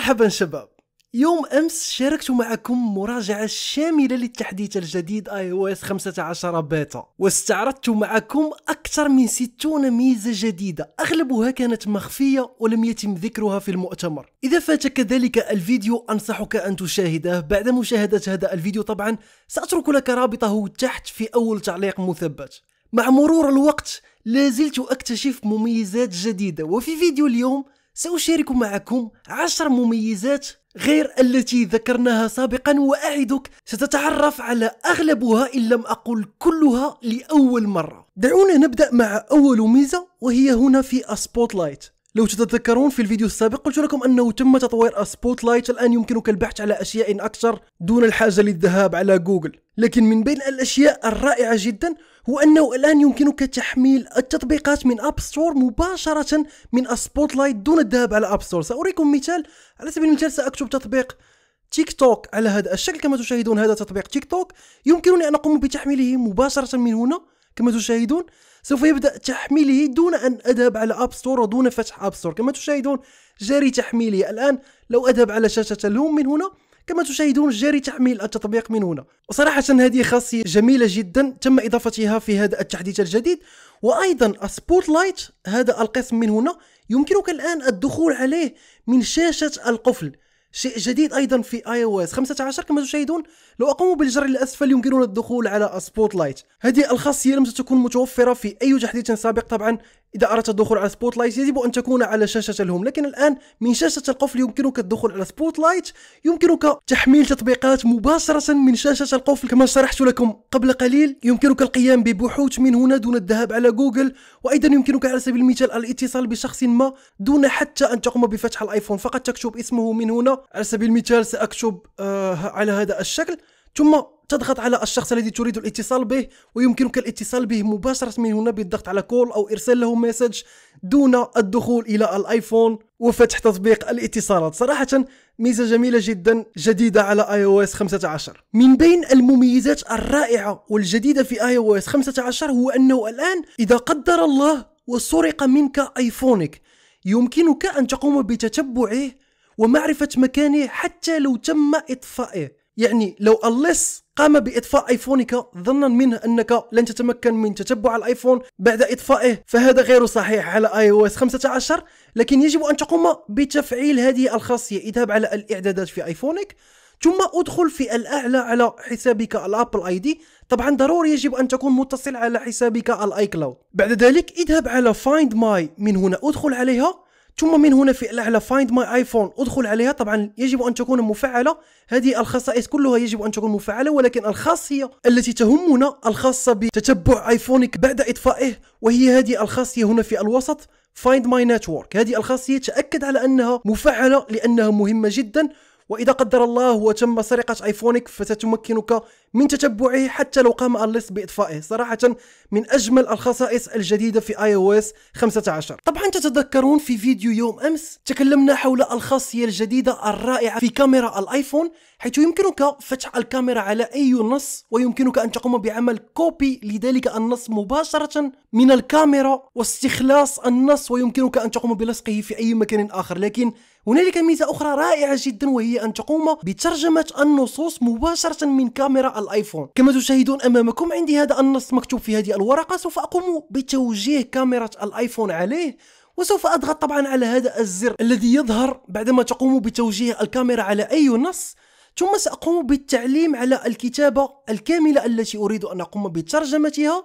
مرحبا شباب يوم امس شاركت معكم مراجعه شامله للتحديث الجديد اي او اس 15 بيتا واستعرضت معكم اكثر من 60 ميزه جديده اغلبها كانت مخفيه ولم يتم ذكرها في المؤتمر اذا فاتك ذلك الفيديو انصحك ان تشاهده بعد مشاهده هذا الفيديو طبعا ساترك لك رابطه تحت في اول تعليق مثبت مع مرور الوقت لازلت اكتشف مميزات جديده وفي فيديو اليوم سأشارك معكم عشر مميزات غير التي ذكرناها سابقا وأعدك ستتعرف على أغلبها إن لم أقل كلها لأول مرة دعونا نبدأ مع أول ميزة وهي هنا في السبوتلايت لو تتذكرون في الفيديو السابق قلت لكم أنه تم تطوير سبوت لايت الآن يمكنك البحث على أشياء أكثر دون الحاجة للذهاب على جوجل لكن من بين الأشياء الرائعة جدا هو أنه الآن يمكنك تحميل التطبيقات من أب ستور مباشرة من سبوت لايت دون الذهاب على أب ستور سأريكم مثال على سبيل المثال سأكتب تطبيق تيك توك على هذا الشكل كما تشاهدون هذا تطبيق تيك توك يمكنني أن أقوم بتحميله مباشرة من هنا كما تشاهدون سوف يبدأ تحميله دون أن أذهب على أب ستور ودون فتح أب ستور كما تشاهدون جاري تحميلي الآن لو أذهب على شاشة الهوم من هنا كما تشاهدون جاري تحميل التطبيق من هنا وصراحة هذه خاصية جميلة جدا تم إضافتها في هذا التحديث الجديد وأيضا سبوت لايت هذا القسم من هنا يمكنك الآن الدخول عليه من شاشة القفل شيء جديد ايضا في اي او اس 15 كما تشاهدون لو اقوموا بالجر الاسفل يمكننا الدخول على سبوت لايت هذه الخاصيه لم تكن متوفره في اي تحديث سابق طبعا إذا أردت الدخول على سبوت لايت يجب أن تكون على شاشة الهوم لكن الآن من شاشة القفل يمكنك الدخول على سبوت لايت يمكنك تحميل تطبيقات مباشرة من شاشة القفل كما شرحت لكم قبل قليل يمكنك القيام ببحوث من هنا دون الذهاب على جوجل وأيضا يمكنك على سبيل المثال الاتصال بشخص ما دون حتى أن تقوم بفتح الآيفون فقط تكتب اسمه من هنا على سبيل المثال سأكتب آه على هذا الشكل ثم تضغط على الشخص الذي تريد الاتصال به ويمكنك الاتصال به مباشرة من هنا بالضغط على كول أو إرسال له مسج دون الدخول إلى الآيفون وفتح تطبيق الاتصالات صراحة ميزة جميلة جدا جديدة على اي او اس 15 من بين المميزات الرائعة والجديدة في اي او اس 15 هو أنه الآن إذا قدر الله وسرق منك ايفونك يمكنك أن تقوم بتتبعه ومعرفة مكانه حتى لو تم إطفائه يعني لو اللص قام بإطفاء أيفونك ظنا منه أنك لن تتمكن من تتبع الآيفون بعد إطفائه فهذا غير صحيح على آي أو إس 15 لكن يجب أن تقوم بتفعيل هذه الخاصية اذهب على الإعدادات في آيفونك ثم ادخل في الأعلى على حسابك الأبل آي دي طبعا ضروري يجب أن تكون متصل على حسابك الآي كلاود بعد ذلك اذهب على فايند ماي من هنا ادخل عليها ثم من هنا في الاعلى فايند ماي ايفون ادخل عليها طبعا يجب ان تكون مفعله هذه الخصائص كلها يجب ان تكون مفعله ولكن الخاصيه التي تهمنا الخاصه بتتبع ايفونك بعد اطفائه وهي هذه الخاصيه هنا في الوسط فايند ماي نتورك هذه الخاصيه تاكد على انها مفعله لانها مهمه جدا واذا قدر الله وتم سرقه ايفونك فستمكنك من تتبعه حتى لو قام أليس بإطفائه صراحة من أجمل الخصائص الجديدة في اي او اس 15 طبعا تتذكرون في فيديو يوم أمس تكلمنا حول الخاصية الجديدة الرائعة في كاميرا الايفون حيث يمكنك فتح الكاميرا على أي نص ويمكنك أن تقوم بعمل كوبي لذلك النص مباشرة من الكاميرا واستخلاص النص ويمكنك أن تقوم بلصقه في أي مكان آخر لكن هنالك ميزة أخرى رائعة جدا وهي أن تقوم بترجمة النصوص مباشرة من كاميرا الايفون كما تشاهدون امامكم عندي هذا النص مكتوب في هذه الورقه سوف اقوم بتوجيه كاميرا الايفون عليه وسوف أضغط طبعا على هذا الزر الذي يظهر بعدما تقوم بتوجيه الكاميرا على أي نص ثم سأقوم بالتعليم على الكتابة الكاملة التي أريد أن أقوم بترجمتها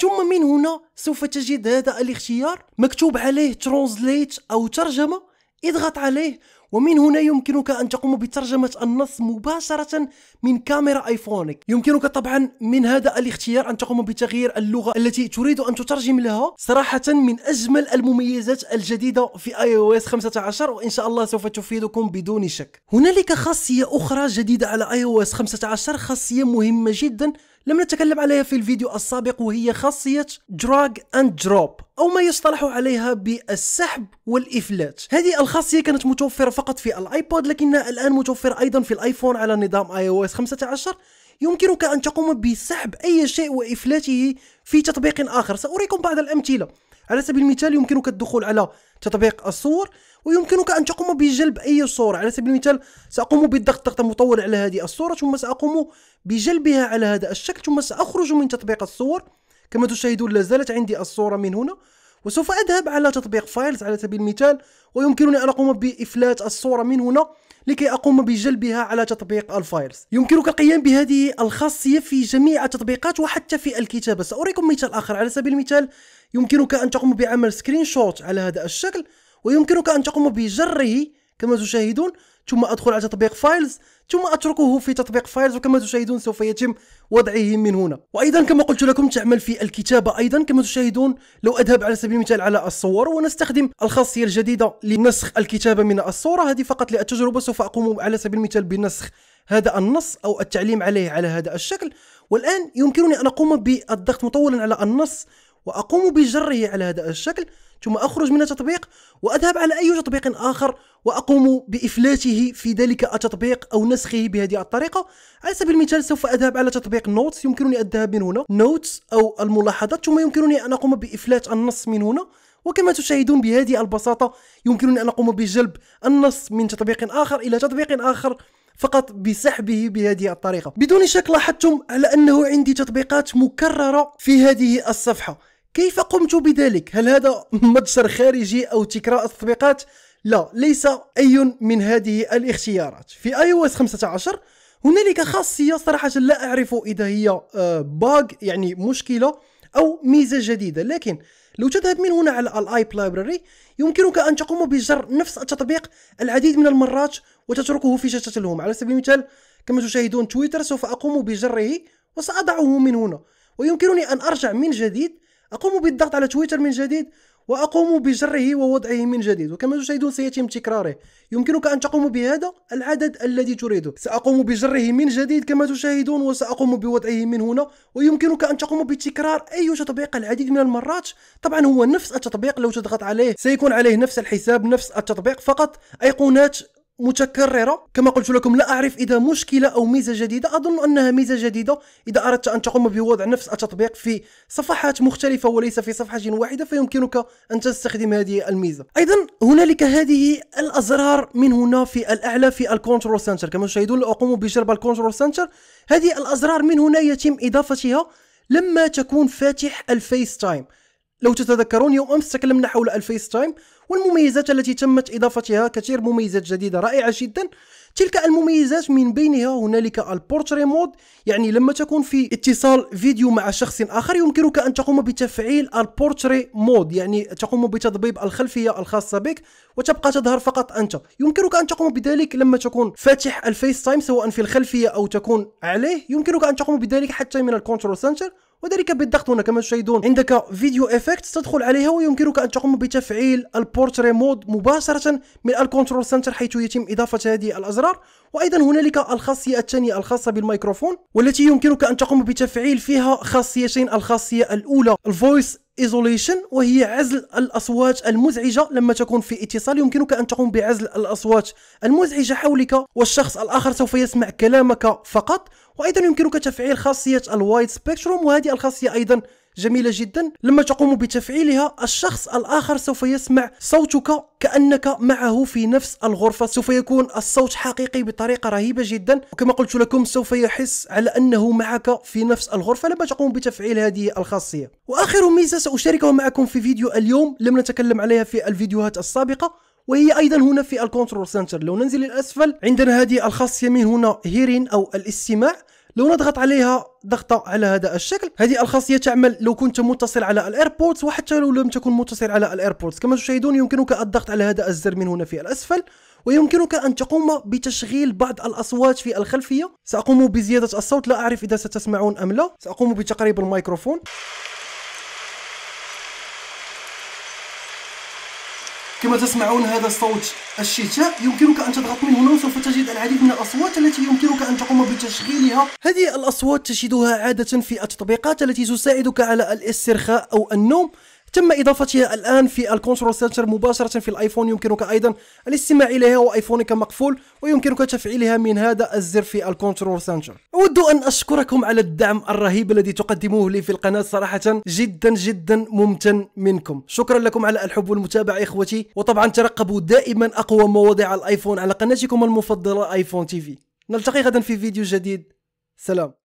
ثم من هنا سوف تجد هذا الاختيار مكتوب عليه ترانزليت أو ترجمة اضغط عليه ومن هنا يمكنك أن تقوم بترجمة النص مباشرة من كاميرا آيفونك يمكنك طبعا من هذا الاختيار أن تقوم بتغيير اللغة التي تريد أن تترجم لها صراحة من أجمل المميزات الجديدة في اي او اس 15 وإن شاء الله سوف تفيدكم بدون شك هنالك خاصية أخرى جديدة على اي او اس 15 خاصية مهمة جدا لم نتكلم عليها في الفيديو السابق وهي خاصية دراج اند دروب أو ما يصطلح عليها بالسحب والإفلات هذه الخاصية كانت متوفرة فقط في الايبود لكنها الآن متوفرة أيضا في الايفون على نظام اي او اس 15 يمكنك أن تقوم بسحب أي شيء وإفلاته في تطبيق آخر سأريكم بعض الأمثلة على سبيل المثال يمكنك الدخول على تطبيق الصور ويمكنك أن تقوم بجلب أي صورة على سبيل المثال سأقوم بالضغط ضغط مطول على هذه الصورة ثم سأقوم بجلبها على هذا الشكل ثم سأخرج من تطبيق الصور كما تشاهدون لا زالت عندي الصورة من هنا وسوف أذهب على تطبيق فايلز على سبيل المثال ويمكنني أن أقوم بإفلات الصورة من هنا لكي أقوم بجلبها على تطبيق الفايلز يمكنك القيام بهذه الخاصية في جميع التطبيقات وحتى في الكتابة سأريكم مثال آخر على سبيل المثال يمكنك أن تقوم بعمل سكرين شوت على هذا الشكل ويمكنك أن تقوم بجره كما تشاهدون ثم أدخل على تطبيق فايلز ثم أتركه في تطبيق فايلز وكما تشاهدون سوف يتم وضعه من هنا وأيضا كما قلت لكم تعمل في الكتابة أيضا كما تشاهدون لو أذهب على سبيل المثال على الصور ونستخدم الخاصية الجديدة لنسخ الكتابة من الصورة هذه فقط للتجربة سوف أقوم على سبيل المثال بنسخ هذا النص أو التعليم عليه على هذا الشكل والآن يمكنني أن أقوم بالضغط مطولا على النص وأقوم بجره على هذا الشكل ثم أخرج من التطبيق وأذهب على أي تطبيق آخر وأقوم بإفلاته في ذلك التطبيق أو نسخه بهذه الطريقة على سبيل المثال سوف أذهب على تطبيق نوتس يمكنني الذهاب من هنا نوتس أو الملاحظات ثم يمكنني أن أقوم بإفلات النص من هنا وكما تشاهدون بهذه البساطة يمكنني أن أقوم بجلب النص من تطبيق آخر إلى تطبيق آخر فقط بسحبه بهذه الطريقة بدون شك لاحظتم على أنه عندي تطبيقات مكررة في هذه الصفحة كيف قمت بذلك؟ هل هذا متجر خارجي أو تكراء التطبيقات؟ لا ليس أي من هذه الاختيارات في اي او اس 15 هنالك خاصية صراحة لا أعرف إذا هي باغ آه، يعني مشكلة أو ميزة جديدة لكن لو تذهب من هنا على الايب لايبراري يمكنك أن تقوم بجر نفس التطبيق العديد من المرات وتتركه في شاشة الهوم على سبيل المثال كما تشاهدون تويتر سوف أقوم بجره وسأضعه من هنا ويمكنني أن أرجع من جديد اقوم بالضغط على تويتر من جديد واقوم بجره ووضعه من جديد وكما تشاهدون سيتم تكراره يمكنك ان تقوم بهذا العدد الذي تريده ساقوم بجره من جديد كما تشاهدون وساقوم بوضعه من هنا ويمكنك ان تقوم بتكرار اي تطبيق العديد من المرات طبعا هو نفس التطبيق لو تضغط عليه سيكون عليه نفس الحساب نفس التطبيق فقط ايقونات متكررة كما قلت لكم لا أعرف إذا مشكلة أو ميزة جديدة أظن أنها ميزة جديدة إذا أردت أن تقوم بوضع نفس التطبيق في صفحات مختلفة وليس في صفحة واحدة فيمكنك أن تستخدم هذه الميزة أيضا هنالك هذه الأزرار من هنا في الأعلى في الكونترول سنتر كما تشاهدون أقوم بجرب الكونترول سنتر هذه الأزرار من هنا يتم إضافتها لما تكون فاتح الفيس تايم لو تتذكرون يوم أمس تكلمنا حول الفيس تايم والمميزات التي تمت إضافتها كثير مميزات جديدة رائعة جدا تلك المميزات من بينها هنالك البورتري مود يعني لما تكون في اتصال فيديو مع شخص آخر يمكنك أن تقوم بتفعيل البورتري مود يعني تقوم بتضبيب الخلفية الخاصة بك وتبقى تظهر فقط أنت يمكنك أن تقوم بذلك لما تكون فاتح الفيس تايم سواء في الخلفية أو تكون عليه يمكنك أن تقوم بذلك حتى من الكنترول سنتر وذلك بالضغط هنا كما تشاهدون عندك فيديو افكت تدخل عليها ويمكنك ان تقوم بتفعيل البورتري مود مباشره من الكنترول سنتر حيث يتم اضافه هذه الازرار وايضا هنالك الخاصيه الثانيه الخاصه بالميكروفون والتي يمكنك ان تقوم بتفعيل فيها خاصيتين الخاصيه الاولى الفويس ايزوليشن وهي عزل الاصوات المزعجه لما تكون في اتصال يمكنك ان تقوم بعزل الاصوات المزعجه حولك والشخص الاخر سوف يسمع كلامك فقط وايضا يمكنك تفعيل خاصيه الوايد سبيكتروم وهذه الخاصيه ايضا جميلة جدا لما تقوم بتفعيلها الشخص الآخر سوف يسمع صوتك كأنك معه في نفس الغرفة سوف يكون الصوت حقيقي بطريقة رهيبة جدا وكما قلت لكم سوف يحس على أنه معك في نفس الغرفة لما تقوم بتفعيل هذه الخاصية وآخر ميزة سأشاركها معكم في فيديو اليوم لم نتكلم عليها في الفيديوهات السابقة وهي ايضا هنا في الكنترول سنتر لو ننزل الاسفل عندنا هذه الخاصيه من هنا هيرين او الاستماع لو نضغط عليها ضغطة على هذا الشكل هذه الخاصية تعمل لو كنت متصل على الايربورتس وحتى لو لم تكن متصل على الايربورتس كما تشاهدون يمكنك الضغط على هذا الزر من هنا في الاسفل ويمكنك أن تقوم بتشغيل بعض الأصوات في الخلفية سأقوم بزيادة الصوت لا أعرف إذا ستسمعون أم لا سأقوم بتقريب الميكروفون كما تسمعون هذا الصوت الشتاء يمكنك أن تضغط من هنا وسوف تجد العديد من الأصوات التي يمكنك أن تقوم بتشغيلها هذه الأصوات تجدها عادة في التطبيقات التي تساعدك على الاسترخاء أو النوم تم إضافتها الآن في الكونترول سنتر مباشرة في الايفون يمكنك أيضا الاستماع إليها وآيفونك مقفول ويمكنك تفعيلها من هذا الزر في الكونترول سنتر أود أن أشكركم على الدعم الرهيب الذي تقدموه لي في القناة صراحة جدا جدا ممتن منكم شكرا لكم على الحب والمتابعة إخوتي وطبعا ترقبوا دائما أقوى مواضيع الايفون على قناتكم المفضلة ايفون تي في نلتقي غدا في فيديو جديد سلام